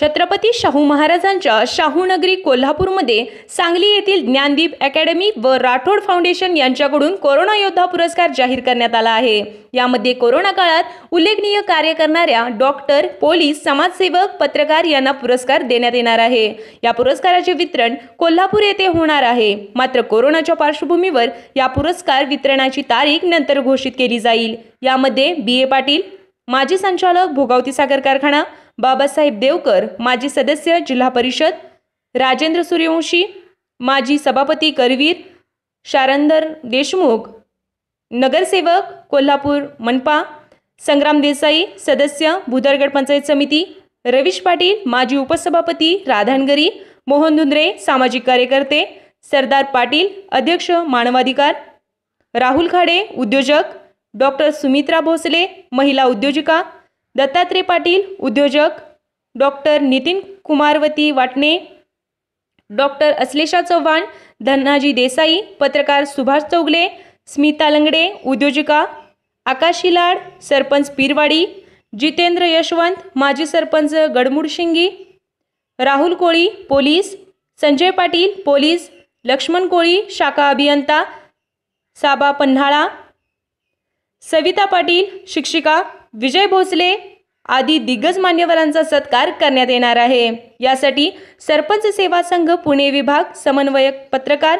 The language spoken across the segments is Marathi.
छत्रपती शाहू महाराजांच्या शाहू नगरी कोल्हापूरमध्ये सांगली येथील ज्ञानदीप अकॅडमी व राठोड फाउंडेशन यांच्याकडून कोरोना योद्धा पुरस्कार जाहीर करण्यात आला आहे यामध्ये कोरोना काळात उल्लेखनीय कार्य करणाऱ्या डॉक्टर पोलीस समाजसेवक पत्रकार यांना पुरस्कार देण्यात येणार आहे या पुरस्काराचे वितरण कोल्हापूर येथे होणार आहे मात्र कोरोनाच्या पार्श्वभूमीवर या पुरस्कार वितरणाची तारीख नंतर घोषित केली जाईल यामध्ये बी ए पाटील माजी संचालक भोगावती साखर कारखाना बाबासाहेब देवकर माजी सदस्य जिल्हा परिषद राजेंद्र सूर्यवंशी माजी सभापती करवीर शारंदर देशमुख नगरसेवक कोल्हापूर मनपा संग्राम देसाई सदस्य भुदरगड पंचायत समिती रवीश पाटील माजी उपसभापती राधानगरी मोहन धुंद्रे सामाजिक कार्यकर्ते सरदार पाटील अध्यक्ष मानवाधिकार राहुल खाडे उद्योजक डॉक्टर सुमित्रा भोसले महिला उद्योजिका दत्तात्रय पाटील उद्योजक डॉक्टर नितीन कुमारवती वाटणे डॉक्टर अश्लेषा चव्हाण धनाजी देसाई पत्रकार सुभाष चौगले स्मिता लंगडे उद्योजिका आकाशी लाड सरपंच पीरवाडी जितेंद्र यशवंत माजी सरपंच गडमुडशिंगी राहुल कोळी पोलीस संजय पाटील पोलीस लक्ष्मण कोळी शाखा अभियंता साबा पन्हाळा सविता पाटील शिक्षिका विजय भोसले आदी दिग्गज मान्यवरांचा सत्कार करण्यात येणार आहे यासाठी सरपंच सेवा संघ पुणे विभाग समन्वयक पत्रकार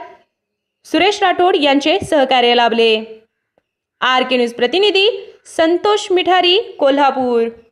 सुरेश राठोड यांचे सहकार्य लाभले आर के न्यूज प्रतिनिधी संतोष मिठारी कोल्हापूर